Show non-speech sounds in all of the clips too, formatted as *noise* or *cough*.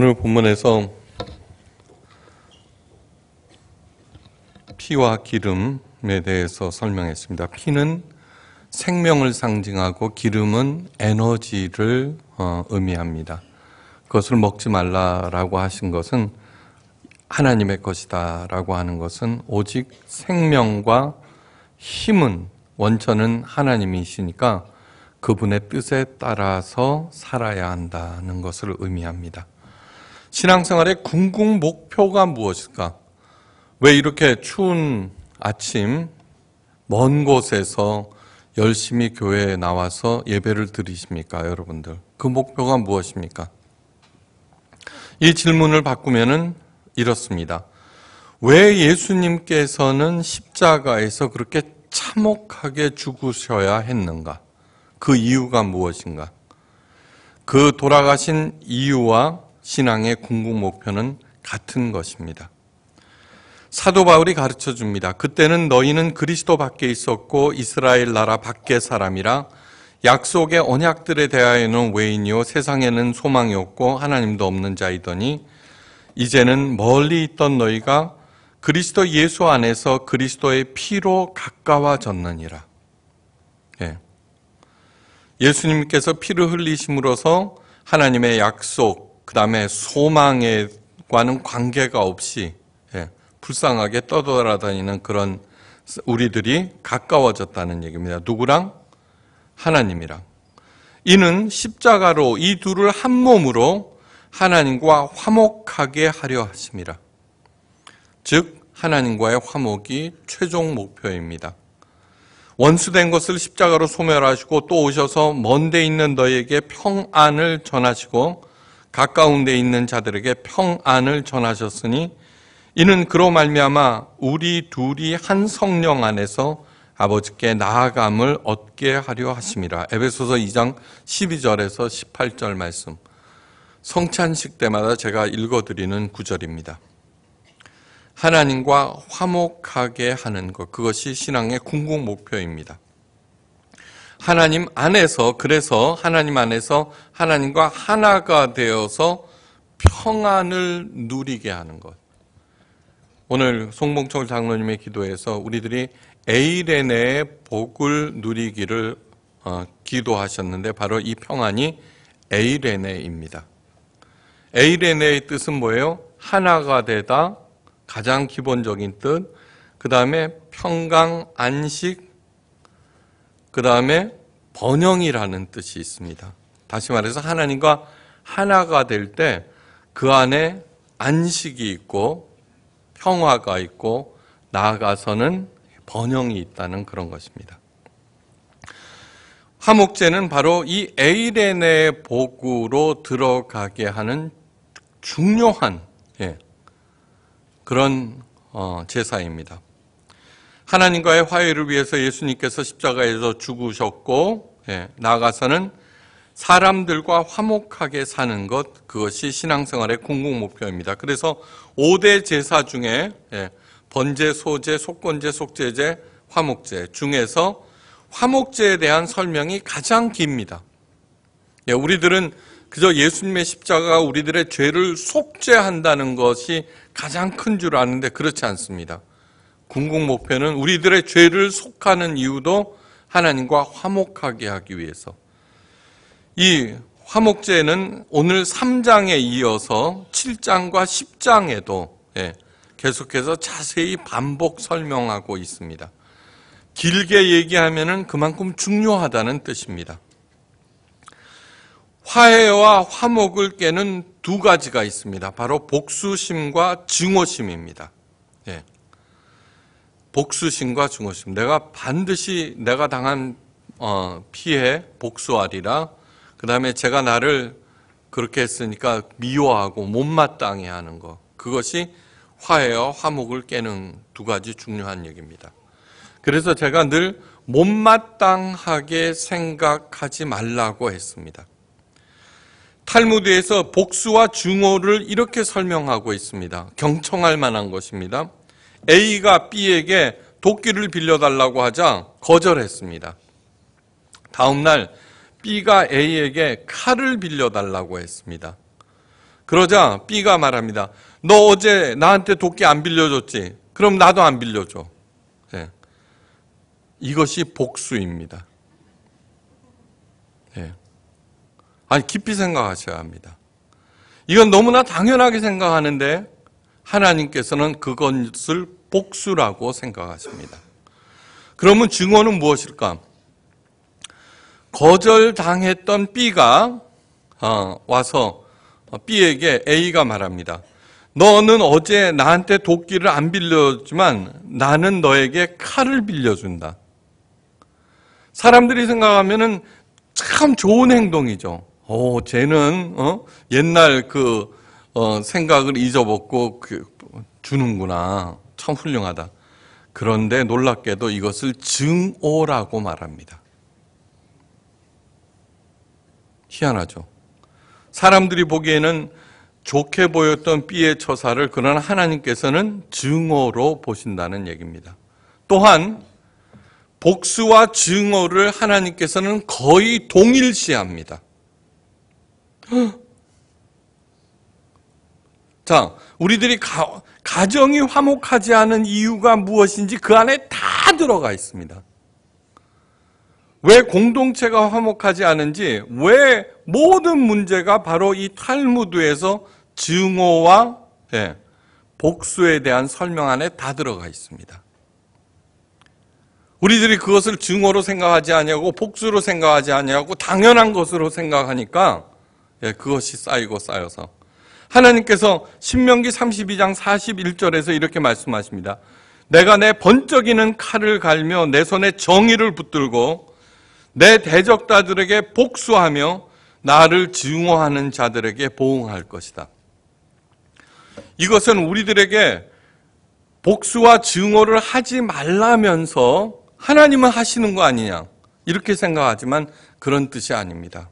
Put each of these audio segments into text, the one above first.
오늘 본문에서 피와 기름에 대해서 설명했습니다. 피는 생명을 상징하고 기름은 에너지를 어, 의미합니다. 그것을 먹지 말라라고 하신 것은 하나님의 것이다라고 하는 것은 오직 생명과 힘은 원천은 하나님이시니까 그분의 뜻에 따라서 살아야 한다는 것을 의미합니다. 신앙생활의 궁극 목표가 무엇일까? 왜 이렇게 추운 아침 먼 곳에서 열심히 교회에 나와서 예배를 드리십니까, 여러분들? 그 목표가 무엇입니까? 이 질문을 바꾸면은 이렇습니다. 왜 예수님께서는 십자가에서 그렇게 참혹하게 죽으셔야 했는가? 그 이유가 무엇인가? 그 돌아가신 이유와 신앙의 궁극 목표는 같은 것입니다. 사도 바울이 가르쳐 줍니다. 그때는 너희는 그리스도 밖에 있었고 이스라엘 나라 밖의 사람이라 약속의 언약들에 대하여는 외인이요 세상에는 소망이 없고 하나님도 없는 자이더니 이제는 멀리 있던 너희가 그리스도 예수 안에서 그리스도의 피로 가까워졌느니라. 예. 예수님께서 피를 흘리심으로서 하나님의 약속 그 다음에 소망과는 관계가 없이 예, 불쌍하게 떠돌아다니는 그런 우리들이 가까워졌다는 얘기입니다. 누구랑? 하나님이랑. 이는 십자가로 이 둘을 한 몸으로 하나님과 화목하게 하려 하십니다 즉, 하나님과의 화목이 최종 목표입니다. 원수된 것을 십자가로 소멸하시고 또 오셔서 먼데 있는 너에게 평안을 전하시고 가까운 데 있는 자들에게 평안을 전하셨으니 이는 그로 말미암아 우리 둘이 한 성령 안에서 아버지께 나아감을 얻게 하려 하심이라. 에베소서 2장 12절에서 18절 말씀. 성찬식 때마다 제가 읽어드리는 구절입니다. 하나님과 화목하게 하는 것, 그것이 신앙의 궁극 목표입니다. 하나님 안에서 그래서 하나님 안에서 하나님과 하나가 되어서 평안을 누리게 하는 것. 오늘 송봉철 장로님의 기도에서 우리들이 에이레네의 복을 누리기를 어, 기도하셨는데 바로 이 평안이 에이레네입니다. 에이레네의 뜻은 뭐예요? 하나가 되다 가장 기본적인 뜻. 그 다음에 평강, 안식, 그 다음에 번영이라는 뜻이 있습니다. 다시 말해서 하나님과 하나가 될 때 그 안에 안식이 있고 평화가 있고 나아가서는 번영이 있다는 그런 것입니다. 화목제는 바로 이 에이렌의 복으로 들어가게 하는 중요한 예, 그런 어, 제사입니다. 하나님과의 화해를 위해서 예수님께서 십자가에서 죽으셨고 예, 나아가서는 사람들과 화목하게 사는 것 그것이 신앙생활의 공공 목표입니다. 그래서 5대 제사 중에 예, 번제, 소제, 속건제, 속제제, 화목제 중에서 화목제에 대한 설명이 가장 깁니다. 예, 우리들은 그저 예수님의 십자가가 우리들의 죄를 속죄한다는 것이 가장 큰 줄 아는데 그렇지 않습니다. 궁극 목표는 우리들의 죄를 속하는 이유도 하나님과 화목하게 하기 위해서. 이 화목제는 오늘 3장에 이어서 7장과 10장에도 예, 계속해서 자세히 반복 설명하고 있습니다. 길게 얘기하면 그만큼 중요하다는 뜻입니다. 화해와 화목을 깨는 두 가지가 있습니다. 바로 복수심과 증오심입니다. 예. 복수심과 증오심. 내가 반드시 내가 당한 어, 피해 복수하리라. 그 다음에 제가 나를 그렇게 했으니까 미워하고 못마땅해 하는 것. 그것이 화해와 화목을 깨는 두 가지 중요한 얘기입니다. 그래서 제가 늘 못마땅하게 생각하지 말라고 했습니다. 탈무드에서 복수와 증오를 이렇게 설명하고 있습니다. 경청할 만한 것입니다. A가 B에게 도끼를 빌려달라고 하자 거절했습니다. 다음날 B가 A에게 칼을 빌려달라고 했습니다. 그러자 B가 말합니다. 너 어제 나한테 도끼 안 빌려줬지? 그럼 나도 안 빌려줘. 네. 이것이 복수입니다. 네. 아니, 깊이 생각하셔야 합니다. 이건 너무나 당연하게 생각하는데 하나님께서는 그것을 복수라고 생각하십니다. 그러면 증오는 무엇일까? 거절당했던 B가 어, 와서 B에게 A가 말합니다. 너는 어제 나한테 도끼를 안 빌려줬지만 나는 너에게 칼을 빌려준다. 사람들이 생각하면참 좋은 행동이죠. 오, 어, 쟤는 어? 옛날 그 어, 생각을 잊어먹고 그, 주는구나. 참 훌륭하다. 그런데 놀랍게도 이것을 증오라고 말합니다. 희한하죠. 사람들이 보기에는 좋게 보였던 B의 처사를 그러나 하나님께서는 증오로 보신다는 얘기입니다. 또한 복수와 증오를 하나님께서는 거의 동일시합니다. 헉, 자, 우리들이 가, 가정이 화목하지 않은 이유가 무엇인지 그 안에 다 들어가 있습니다. 왜 공동체가 화목하지 않은지, 왜 모든 문제가 바로 이 탈무드에서 증오와 예, 복수에 대한 설명 안에 다 들어가 있습니다. 우리들이 그것을 증오로 생각하지 아니하고 복수로 생각하지 아니하고 당연한 것으로 생각하니까 예, 그것이 쌓이고 쌓여서 하나님께서 신명기 32장 41절에서 이렇게 말씀하십니다. 내가 내 번쩍이는 칼을 갈며 내 손에 정의를 붙들고 내 대적자들에게 복수하며 나를 증오하는 자들에게 보응할 것이다. 이것은 우리들에게 복수와 증오를 하지 말라면서 하나님은 하시는 거 아니냐. 이렇게 생각하지만 그런 뜻이 아닙니다.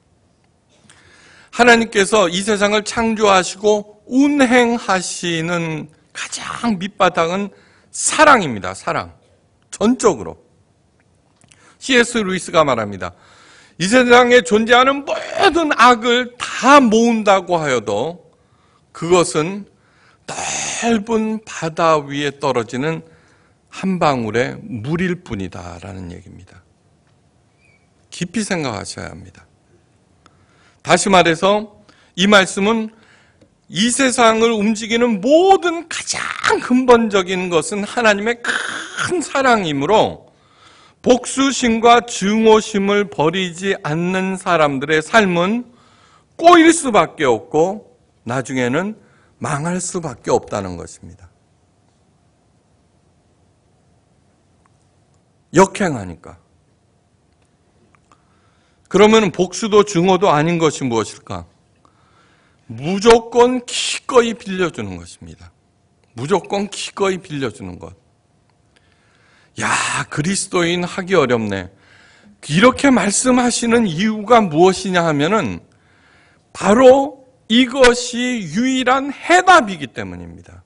하나님께서 이 세상을 창조하시고 운행하시는 가장 밑바닥은 사랑입니다. 사랑. 전적으로. C.S. 루이스가 말합니다. 이 세상에 존재하는 모든 악을 다 모은다고 하여도 그것은 넓은 바다 위에 떨어지는 한 방울의 물일 뿐이다라는 얘기입니다. 깊이 생각하셔야 합니다. 다시 말해서 이 말씀은 이 세상을 움직이는 모든 가장 근본적인 것은 하나님의 큰 사랑이므로 복수심과 증오심을 버리지 않는 사람들의 삶은 꼬일 수밖에 없고 나중에는 망할 수밖에 없다는 것입니다. 역행하니까. 그러면 복수도 증오도 아닌 것이 무엇일까? 무조건 기꺼이 빌려주는 것입니다. 무조건 기꺼이 빌려주는 것. 야, 그리스도인 하기 어렵네. 이렇게 말씀하시는 이유가 무엇이냐 하면은 바로 이것이 유일한 해답이기 때문입니다.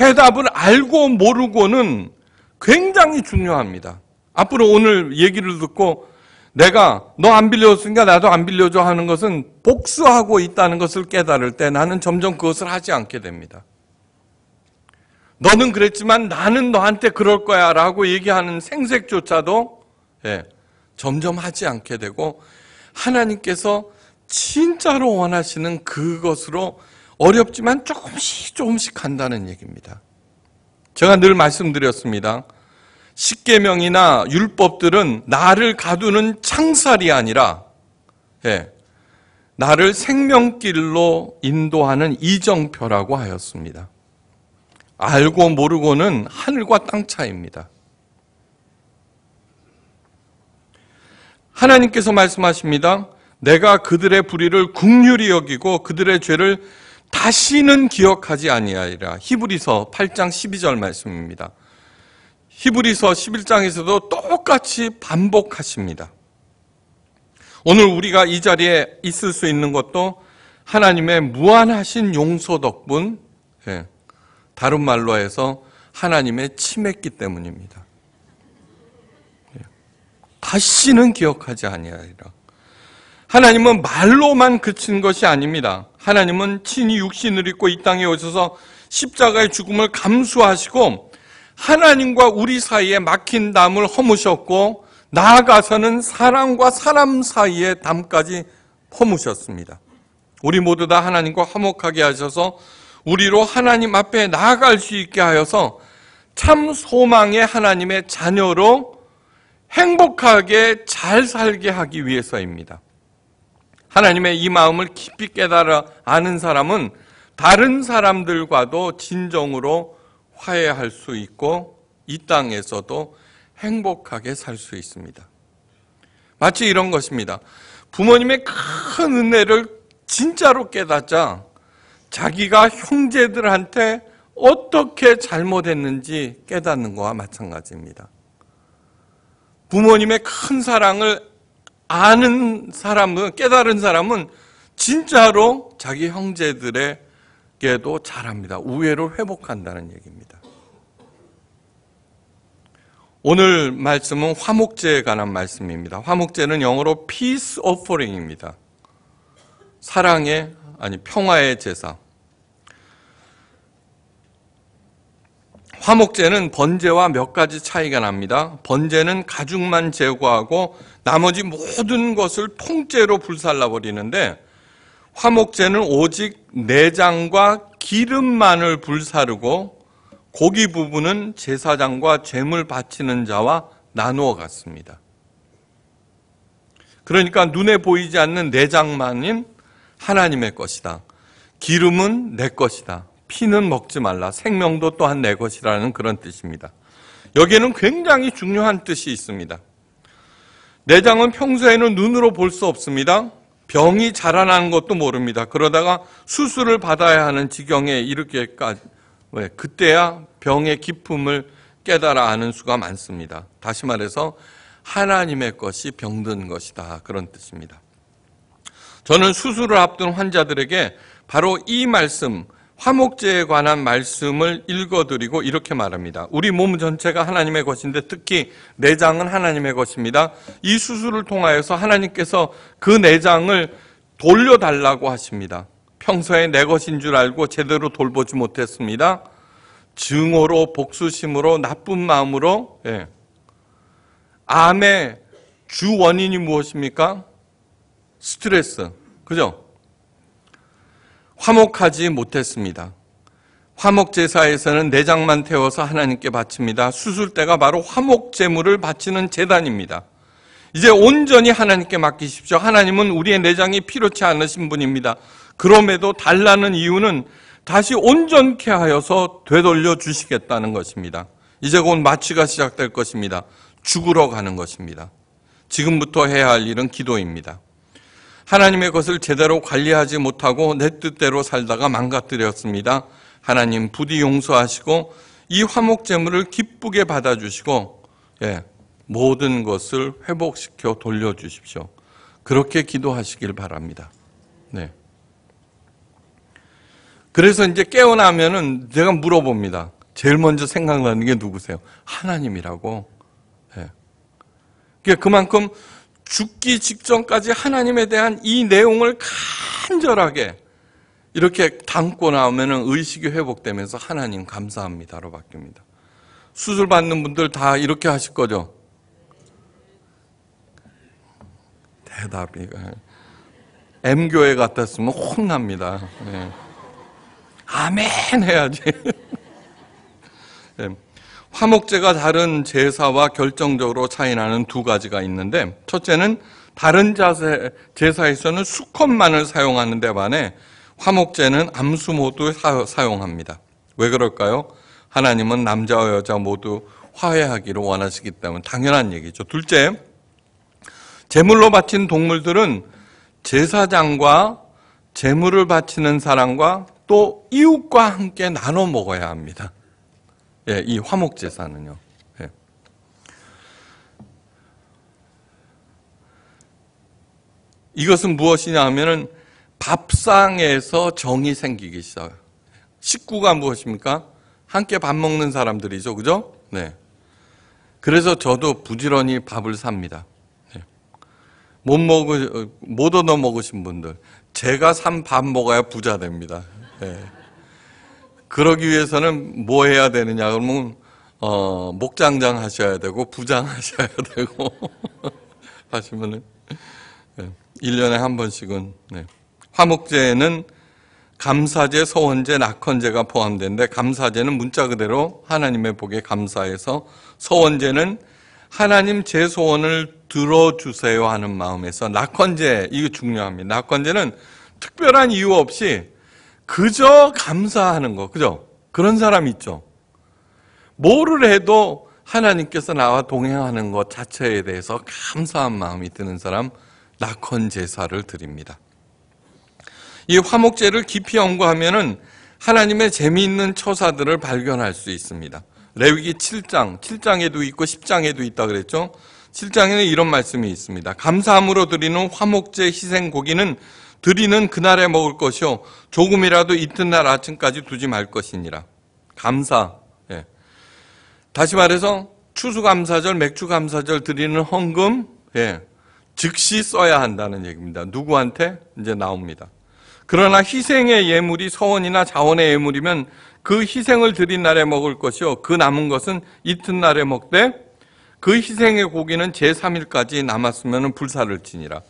해답을 알고 모르고는 굉장히 중요합니다. 앞으로 오늘 얘기를 듣고 내가 너 안 빌려줬으니까 나도 안 빌려줘 하는 것은 복수하고 있다는 것을 깨달을 때 나는 점점 그것을 하지 않게 됩니다. 너는 그랬지만 나는 너한테 그럴 거야 라고 얘기하는 생색조차도 예, 점점 하지 않게 되고 하나님께서 진짜로 원하시는 그것으로 어렵지만 조금씩 조금씩 간다는 얘기입니다. 제가 늘 말씀드렸습니다. 십계명이나 율법들은 나를 가두는 창살이 아니라 예, 나를 생명길로 인도하는 이정표라고 하였습니다. 알고 모르고는 하늘과 땅 차이입니다. 하나님께서 말씀하십니다. 내가 그들의 불의를 국률이 여기고 그들의 죄를 다시는 기억하지 아니하리라. 히브리서 8장 12절 말씀입니다. 히브리서 11장에서도 똑같이 반복하십니다. 오늘 우리가 이 자리에 있을 수 있는 것도 하나님의 무한하신 용서 덕분, 예, 다른 말로 해서 하나님의 침했기 때문입니다. 예, 다시는 기억하지 아니하리라. 하나님은 말로만 그친 것이 아닙니다. 하나님은 친히 육신을 입고 이 땅에 오셔서 십자가의 죽음을 감수하시고 하나님과 우리 사이에 막힌 담을 허무셨고 나아가서는 사람과 사람 사이에 담까지 허무셨습니다. 우리 모두 다 하나님과 화목하게 하셔서 우리로 하나님 앞에 나아갈 수 있게 하여서 참 소망의 하나님의 자녀로 행복하게 잘 살게 하기 위해서입니다. 하나님의 이 마음을 깊이 깨달아 아는 사람은 다른 사람들과도 진정으로 화해할 수 있고 이 땅에서도 행복하게 살 수 있습니다. 마치 이런 것입니다. 부모님의 큰 은혜를 진짜로 깨닫자 자기가 형제들한테 어떻게 잘못했는지 깨닫는 거와 마찬가지입니다. 부모님의 큰 사랑을 아는 사람은, 깨달은 사람은 진짜로 자기 형제들의 낫게도 잘합니다. 우회로 회복한다는 얘기입니다. 오늘 말씀은 화목제에 관한 말씀입니다. 화목제는 영어로 peace offering입니다. 사랑의 아니 평화의 제사. 화목제는 번제와 몇 가지 차이가 납니다. 번제는 가죽만 제거하고 나머지 모든 것을 통째로 불살라 버리는데 화목제는 오직 내장과 기름만을 불사르고 고기 부분은 제사장과 죄물 바치는 자와 나누어 갔습니다. 그러니까 눈에 보이지 않는 내장만인 하나님의 것이다. 기름은 내 것이다. 피는 먹지 말라. 생명도 또한 내 것이라는 그런 뜻입니다. 여기에는 굉장히 중요한 뜻이 있습니다. 내장은 평소에는 눈으로 볼 수 없습니다. 병이 자라나는 것도 모릅니다. 그러다가 수술을 받아야 하는 지경에 이르게까지왜 그때야 병의 기품을 깨달아 아는 수가 많습니다. 다시 말해서 하나님의 것이 병든 것이다 그런 뜻입니다. 저는 수술을 앞둔 환자들에게 바로 이 말씀 화목제에 관한 말씀을 읽어드리고 이렇게 말합니다. 우리 몸 전체가 하나님의 것인데 특히 내장은 하나님의 것입니다. 이 수술을 통하여서 하나님께서 그 내장을 돌려달라고 하십니다. 평소에 내 것인 줄 알고 제대로 돌보지 못했습니다. 증오로 복수심으로 나쁜 마음으로 예. 암의 주 원인이 무엇입니까? 스트레스. 그죠? 화목하지 못했습니다. 화목제사에서는 내장만 태워서 하나님께 바칩니다. 수술대가 바로 화목제물을 바치는 재단입니다. 이제 온전히 하나님께 맡기십시오. 하나님은 우리의 내장이 필요치 않으신 분입니다. 그럼에도 달라는 이유는 다시 온전케 하여서 되돌려 주시겠다는 것입니다. 이제 곧 마취가 시작될 것입니다. 죽으러 가는 것입니다. 지금부터 해야 할 일은 기도입니다. 하나님의 것을 제대로 관리하지 못하고 내 뜻대로 살다가 망가뜨렸습니다. 하나님 부디 용서하시고 이 화목 제물을 기쁘게 받아주시고 예, 모든 것을 회복시켜 돌려주십시오. 그렇게 기도하시길 바랍니다. 네. 그래서 이제 깨어나면은 제가 물어봅니다. 제일 먼저 생각나는 게 누구세요? 하나님이라고. 예. 그러니까 그만큼 죽기 직전까지 하나님에 대한 이 내용을 간절하게 이렇게 담고 나오면 의식이 회복되면서 하나님 감사합니다로 바뀝니다. 수술 받는 분들 다 이렇게 하실 거죠? 대답이. 예. M교회 같았으면 혼납니다. 네. 아멘 해야지. 네. *laughs* 화목제가 다른 제사와 결정적으로 차이나는 두 가지가 있는데 첫째는 다른 자세, 제사에서는 수컷만을 사용하는 데 반해 화목제는 암수 모두 사, 용합니다왜 그럴까요? 하나님은 남자와 여자 모두 화해하기로 원하시기 때문에 당연한 얘기죠. 둘째, 제물로 바친 동물들은 제사장과 제물을 바치는 사람과 또 이웃과 함께 나눠 먹어야 합니다. 예, 이 화목 제사는요. 예. 이것은 무엇이냐 하면은 밥상에서 정이 생기기 시작해요. 식구가 무엇입니까? 함께 밥 먹는 사람들이죠. 그죠? 네. 그래서 저도 부지런히 밥을 삽니다. 네. 못 먹으, 어, 못 얻어 먹으신 분들. 제가 산 밥 먹어야 부자 됩니다. 네. 그러기 위해서는 뭐 해야 되느냐 그러면 어, 목장장 하셔야 되고 부장 *laughs* 하셔야 되고 *laughs* 하시면은 1년에 예, 한 번씩은 네. 화목제는 에 감사제, 서원제, 낙헌제가 포함된데 감사제는 문자 그대로 하나님의 복에 감사해서 서원제는 하나님 제 소원을 들어주세요 하는 마음에서 낙헌제 이거 중요합니다. 낙헌제는 특별한 이유 없이 그저 감사하는 거, 그죠? 그런 사람 있죠. 뭐를 해도 하나님께서 나와 동행하는 것 자체에 대해서 감사한 마음이 드는 사람, 낙헌 제사를 드립니다. 이 화목제를 깊이 연구하면은 하나님의 재미있는 처사들을 발견할 수 있습니다. 레위기 7장, 7장에도 있고 10장에도 있다 그랬죠? 7장에는 이런 말씀이 있습니다. 감사함으로 드리는 화목제 희생 고기는 드리는 그날에 먹을 것이요 조금이라도 이튿날 아침까지 두지 말 것이니라. 감사. 예. 다시 말해서 추수감사절, 맥주감사절 드리는 헌금 예. 즉시 써야 한다는 얘기입니다. 누구한테 이제 나옵니다. 그러나 희생의 예물이 서원이나 자원의 예물이면 그 희생을 드린 날에 먹을 것이요 그 남은 것은 이튿날에 먹되 그 희생의 고기는 제3일까지 남았으면 불사를 지니라.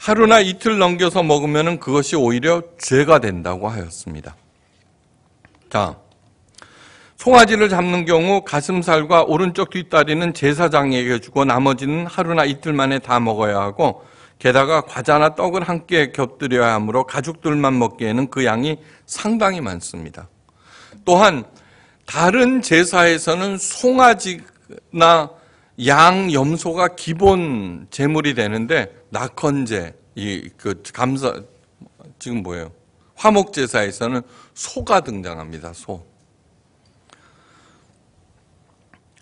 하루나 이틀 넘겨서 먹으면 그것이 오히려 죄가 된다고 하였습니다. 자, 송아지를 잡는 경우 가슴살과 오른쪽 뒷다리는 제사장에게 주고 나머지는 하루나 이틀 만에 다 먹어야 하고 게다가 과자나 떡을 함께 곁들여야 하므로 가족들만 먹기에는 그 양이 상당히 많습니다. 또한 다른 제사에서는 송아지나 양 염소가 기본 재물이 되는데 낙헌제, 이 그 감사 지금 뭐예요? 화목 제사에서는 소가 등장합니다. 소.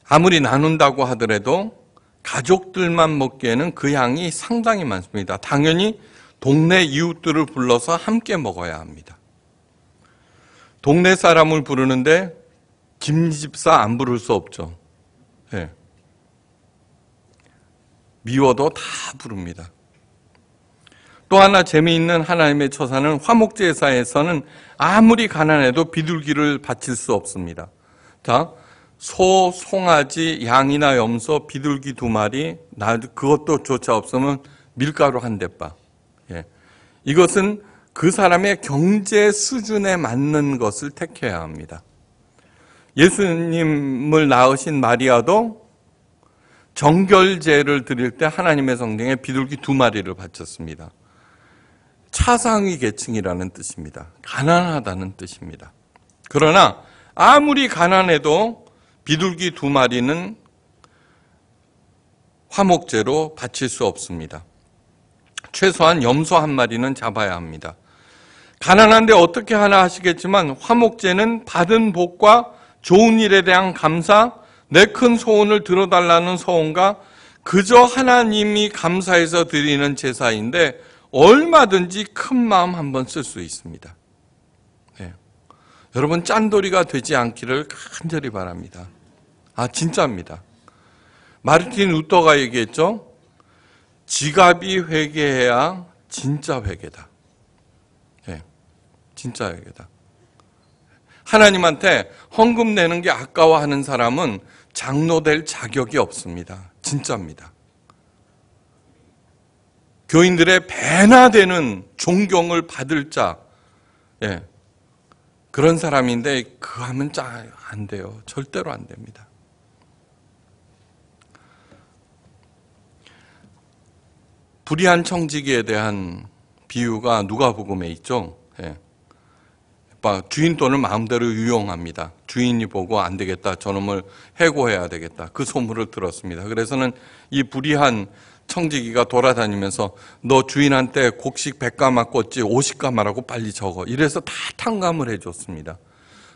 아무리 나눈다고 하더라도 가족들만 먹기에는 그 양이 상당히 많습니다. 당연히 동네 이웃들을 불러서 함께 먹어야 합니다. 동네 사람을 부르는데 김집사 안 부를 수 없죠. 네. 미워도 다 부릅니다. 또 하나 재미있는 하나님의 처사는 화목제사에서는 아무리 가난해도 비둘기를 바칠 수 없습니다. 자, 소, 송아지, 양이나 염소, 비둘기 두 마리, 나 그것도 조차 없으면 밀가루 한 대밥. 예. 이것은 그 사람의 경제 수준에 맞는 것을 택해야 합니다. 예수님을 낳으신 마리아도 정결제를 드릴 때 하나님의 성령에 비둘기 두 마리를 바쳤습니다. 차상위 계층이라는 뜻입니다. 가난하다는 뜻입니다. 그러나 아무리 가난해도 비둘기 두 마리는 화목제로 바칠 수 없습니다. 최소한 염소 한 마리는 잡아야 합니다. 가난한데 어떻게 하나 하시겠지만 화목제는 받은 복과 좋은 일에 대한 감사, 내 큰 소원을 들어달라는 소원과 그저 하나님이 감사해서 드리는 제사인데 얼마든지 큰 마음 한 번 쓸 수 있습니다. 네. 여러분 짠돌이가 되지 않기를 간절히 바랍니다. 아 진짜입니다. 마르틴 루터가 얘기했죠. 지갑이 회개해야 진짜 회개다. 네. 진짜 회개다. 하나님한테 헌금 내는 게 아까워하는 사람은 장로 될 자격이 없습니다. 진짜입니다. 교인들의 배나 되는 존경을 받을 자, 예. 그런 사람인데 그 하면 안 돼요. 절대로 안 됩니다. 불의한 청지기에 대한 비유가 누가복음에 있죠. 예. 주인 돈을 마음대로 유용합니다. 주인이 보고 안 되겠다. 저놈을 해고해야 되겠다. 그 소문을 들었습니다. 그래서는 이 불의한 청지기가 돌아다니면서 너 주인한테 곡식 백가마 꽂지 50가마라고 빨리 적어. 이래서 다 탕감을 해줬습니다.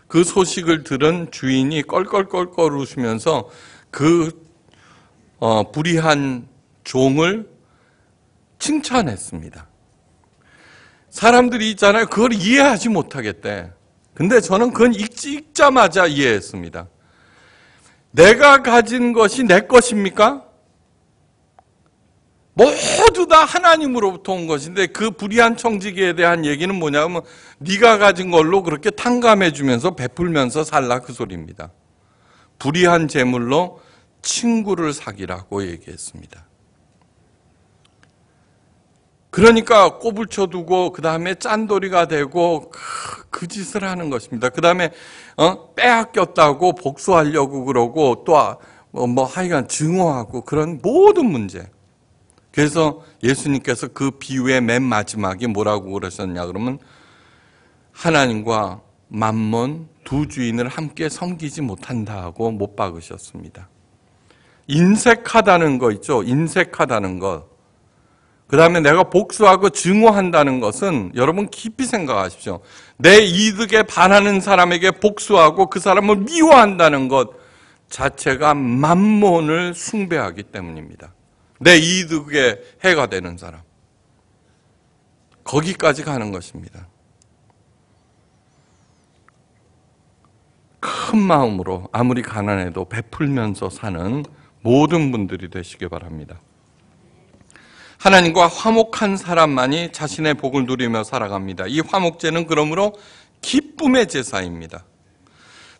그 소식을 들은 주인이 껄껄껄껄 웃으면서 그 어, 불의한 종을 칭찬했습니다. 사람들이 있잖아요. 그걸 이해하지 못하겠대. 근데 저는 그건 읽지, 읽자마자 이해했습니다. 내가 가진 것이 내 것입니까? 모두 다 하나님으로부터 온 것인데 그 불의한 청지기에 대한 얘기는 뭐냐면 네가 가진 걸로 그렇게 탕감해 주면서 베풀면서 살라 그 소리입니다. 불의한 재물로 친구를 사기라고 얘기했습니다. 그러니까 꼬불쳐 두고 그 다음에 짠돌이가 되고 그, 그 짓을 하는 것입니다. 그 다음에 어? 빼앗겼다고 복수하려고 그러고 또뭐 아, 뭐 하여간 증오하고 그런 모든 문제. 그래서 예수님께서 그 비유의 맨 마지막에 뭐라고 그러셨냐 그러면 하나님과 만몬 두 주인을 함께 섬기지 못한다 고못 박으셨습니다. 인색하다는 거 있죠. 인색하다는 것. 그 다음에 내가 복수하고 증오한다는 것은 여러분 깊이 생각하십시오. 내 이득에 반하는 사람에게 복수하고 그 사람을 미워한다는 것 자체가 만몬을 숭배하기 때문입니다. 내 이득에 해가 되는 사람. 거기까지 가는 것입니다. 큰 마음으로 아무리 가난해도 베풀면서 사는 모든 분들이 되시길 바랍니다. 하나님과 화목한 사람만이 자신의 복을 누리며 살아갑니다. 이 화목제는 그러므로 기쁨의 제사입니다.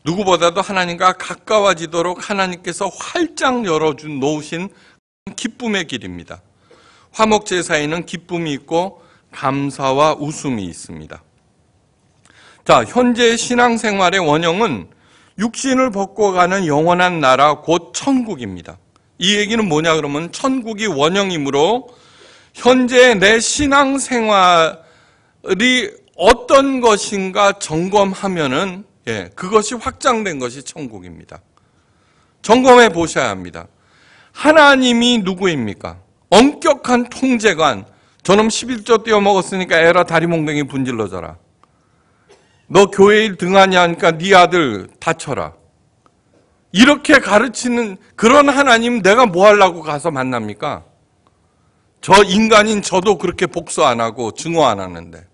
누구보다도 하나님과 가까워지도록 하나님께서 활짝 열어준 놓으신 기쁨의 길입니다. 화목 제사에는 기쁨이 있고 감사와 웃음이 있습니다. 자, 현재 신앙생활의 원형은 육신을 벗고 가는 영원한 나라 곧 천국입니다. 이 얘기는 뭐냐 그러면 천국이 원형이므로 현재 내 신앙생활이 어떤 것인가 점검하면은 예, 그것이 확장된 것이 천국입니다. 점검해 보셔야 합니다. 하나님이 누구입니까? 엄격한 통제관. 저놈 11조 떼어먹었으니까 에라 다리 몽둥이 분질러져라. 너 교회 일 등하냐 하니까 네 아들 다쳐라. 이렇게 가르치는 그런 하나님 내가 뭐 하려고 가서 만납니까? 저 인간인 저도 그렇게 복수 안 하고 증오 안 하는데.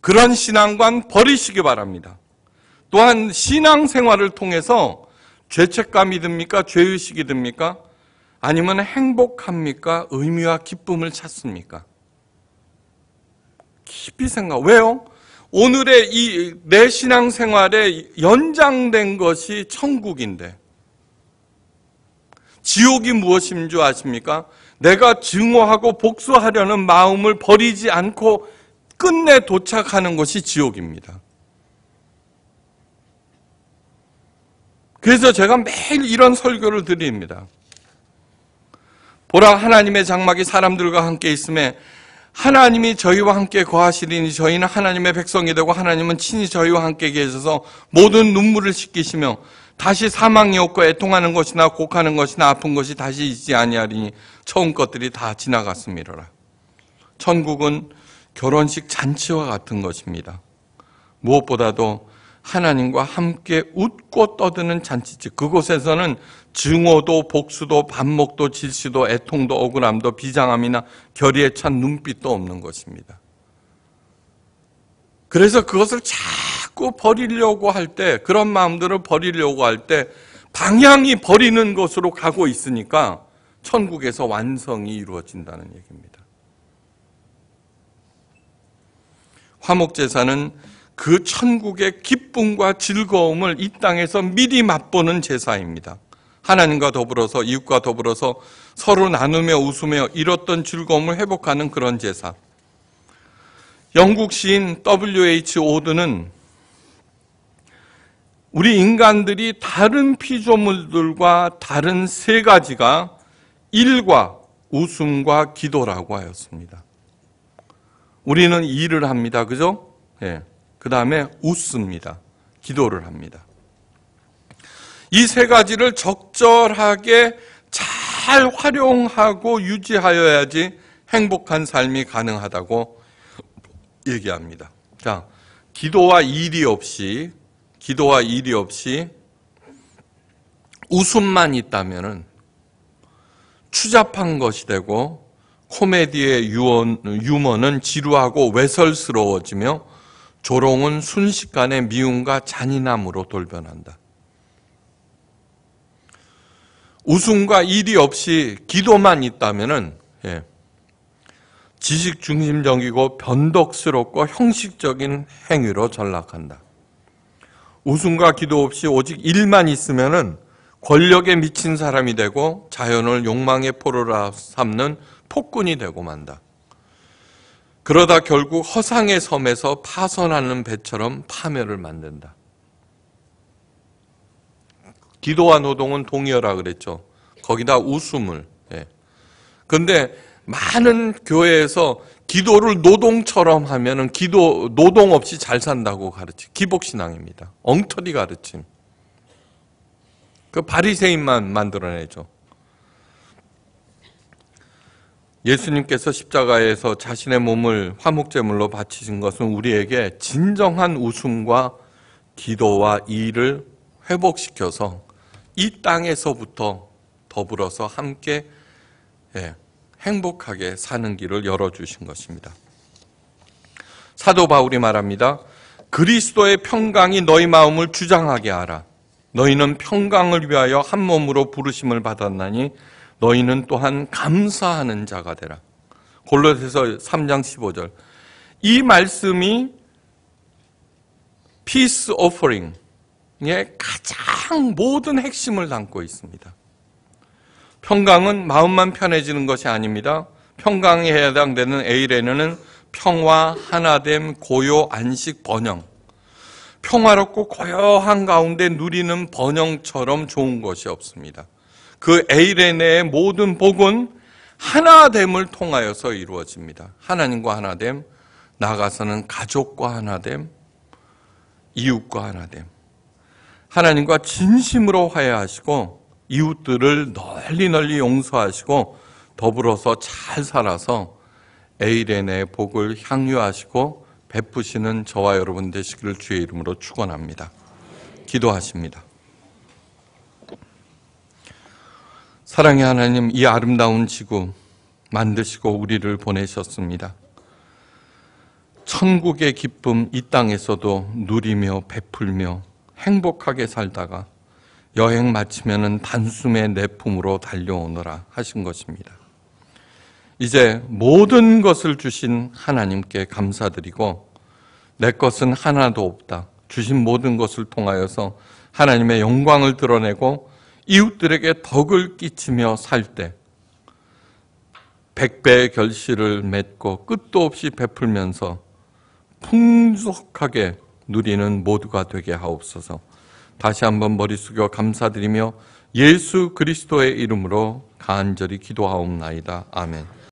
그런 신앙관 버리시기 바랍니다. 또한 신앙생활을 통해서 죄책감이 듭니까? 죄의식이 듭니까? 아니면 행복합니까? 의미와 기쁨을 찾습니까? 깊이 생각. 왜요? 오늘의 이 내 신앙생활에 연장된 것이 천국인데 지옥이 무엇인 줄 아십니까? 내가 증오하고 복수하려는 마음을 버리지 않고 끝내 도착하는 것이 지옥입니다. 그래서 제가 매일 이런 설교를 드립니다. 보라 하나님의 장막이 사람들과 함께 있음에 하나님이 저희와 함께 거하시리니 저희는 하나님의 백성이 되고 하나님은 친히 저희와 함께 계셔서 모든 눈물을 씻기시며 다시 사망이 없고 애통하는 것이나 곡하는 것이나 아픈 것이 다시 있지 아니하리니 처음 것들이 다 지나갔음이로라. 천국은 결혼식 잔치와 같은 것입니다. 무엇보다도 하나님과 함께 웃고 떠드는 잔치지 그곳에서는 증오도, 복수도, 반목도, 질시도, 애통도, 억울함도, 비장함이나 결의에 찬 눈빛도 없는 것입니다. 그래서 그것을 자꾸 버리려고 할 때, 그런 마음들을 버리려고 할 때, 방향이 버리는 것으로 가고 있으니까, 천국에서 완성이 이루어진다는 얘기입니다. 화목제사는 그 천국의 기쁨과 즐거움을 이 땅에서 미리 맛보는 제사입니다. 하나님과 더불어서 이웃과 더불어서 서로 나누며 웃으며 잃었던 즐거움을 회복하는 그런 제사. 영국 시인 W.H. 오드는 우리 인간들이 다른 피조물들과 다른 세 가지가 일과 웃음과 기도라고 하였습니다. 우리는 일을 합니다. 그죠? 예. 그 다음에 웃습니다. 기도를 합니다. 이 세 가지를 적절하게 잘 활용하고 유지하여야지 행복한 삶이 가능하다고 얘기합니다. 자, 기도와 일이 없이, 기도와 일이 없이 웃음만 있다면 추잡한 것이 되고 코미디의 유언, 유머는 지루하고 외설스러워지며 조롱은 순식간에 미움과 잔인함으로 돌변한다. 웃음과 일이 없이 기도만 있다면 예, 지식 중심적이고 변덕스럽고 형식적인 행위로 전락한다. 웃음과 기도 없이 오직 일만 있으면 권력에 미친 사람이 되고 자연을 욕망의 포로라 삼는 폭군이 되고 만다. 그러다 결국 허상의 섬에서 파선하는 배처럼 파멸을 만든다. 기도와 노동은 동의어라 그랬죠. 거기다 웃음을. 예. 근데 많은 교회에서 기도를 노동처럼 하면은 기도 노동 없이 잘 산다고 가르치. 기복 신앙입니다. 엉터리 가르침. 그 바리새인만 만들어내죠. 예수님께서 십자가에서 자신의 몸을 화목제물로 바치신 것은 우리에게 진정한 웃음과 기도와 일을 회복시켜서 이 땅에서부터 더불어서 함께 예, 행복하게 사는 길을 열어주신 것입니다. 사도 바울이 말합니다. 그리스도의 평강이 너희 마음을 주장하게 하라. 너희는 평강을 위하여 한 몸으로 부르심을 받았나니 너희는 또한 감사하는 자가 되라. 골로새서 3장 15절. 이 말씀이 피스 오퍼링의 가장 모든 핵심을 담고 있습니다. 평강은 마음만 편해지는 것이 아닙니다. 평강에 해당되는 에이레는 평화, 하나됨, 고요, 안식, 번영. 평화롭고 고요한 가운데 누리는 번영처럼 좋은 것이 없습니다. 그 에이레네의 모든 복은 하나됨을 통하여서 이루어집니다. 하나님과 하나됨, 나가서는 가족과 하나됨, 이웃과 하나됨. 하나님과 진심으로 화해하시고 이웃들을 널리 널리 용서하시고 더불어서 잘 살아서 에이레네의 복을 향유하시고 베푸시는 저와 여러분 되시기를 주의 이름으로 축원합니다. 기도하십니다. 사랑의 하나님, 이 아름다운 지구 만드시고 우리를 보내셨습니다. 천국의 기쁨 이 땅에서도 누리며 베풀며 행복하게 살다가 여행 마치면은 단숨에 내 품으로 달려오너라 하신 것입니다. 이제 모든 것을 주신 하나님께 감사드리고 내 것은 하나도 없다. 주신 모든 것을 통하여서 하나님의 영광을 드러내고 이웃들에게 덕을 끼치며 살 때 백배의 결실을 맺고 끝도 없이 베풀면서 풍족하게 누리는 모두가 되게 하옵소서. 다시 한번 머리 숙여 감사드리며 예수 그리스도의 이름으로 간절히 기도하옵나이다. 아멘.